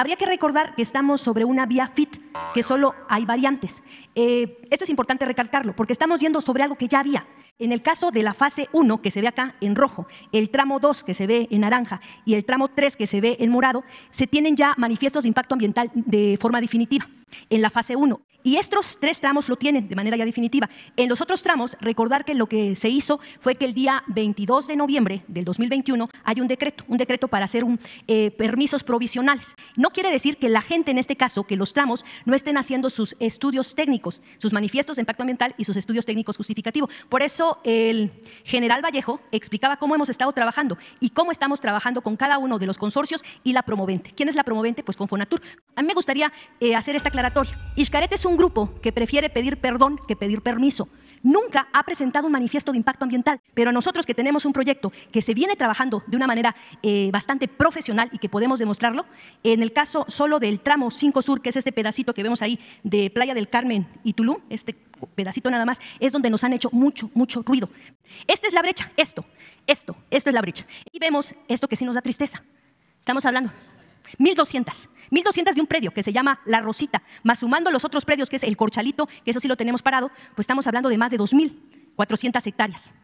Habría que recordar que estamos sobre una vía fit, que solo hay variantes. Eh, esto es importante recalcarlo, porque estamos yendo sobre algo que ya había. En el caso de la fase 1, que se ve acá en rojo, el tramo 2, que se ve en naranja, y el tramo 3, que se ve en morado, se tienen ya manifiestos de impacto ambiental de forma definitiva. En la fase 1, y estos tres tramos lo tienen de manera ya definitiva. En los otros tramos, recordar que lo que se hizo fue que el día 22 de noviembre del 2021 hay un decreto, un decreto para hacer un, eh, permisos provisionales. No quiere decir que la gente, en este caso, que los tramos no estén haciendo sus estudios técnicos, sus manifiestos de impacto ambiental y sus estudios técnicos justificativos. Por eso el general Vallejo explicaba cómo hemos estado trabajando y cómo estamos trabajando con cada uno de los consorcios y la promovente. ¿Quién es la promovente? Pues con Fonatur. A mí me gustaría eh, hacer esta aclaratoria. iscarete es un un grupo que prefiere pedir perdón que pedir permiso. Nunca ha presentado un manifiesto de impacto ambiental, pero nosotros que tenemos un proyecto que se viene trabajando de una manera eh, bastante profesional y que podemos demostrarlo, en el caso solo del tramo 5 Sur, que es este pedacito que vemos ahí de Playa del Carmen y Tulum, este pedacito nada más, es donde nos han hecho mucho, mucho ruido. Esta es la brecha, esto, esto, esto es la brecha. Y vemos esto que sí nos da tristeza. Estamos hablando 1.200. 1.200 de un predio que se llama La Rosita, más sumando los otros predios que es el Corchalito, que eso sí lo tenemos parado, pues estamos hablando de más de 2.400 hectáreas.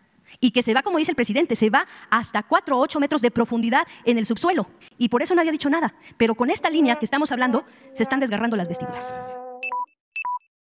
Y que se va, como dice el presidente, se va hasta 4 o 8 metros de profundidad en el subsuelo. Y por eso nadie ha dicho nada. Pero con esta línea que estamos hablando, se están desgarrando las vestiduras.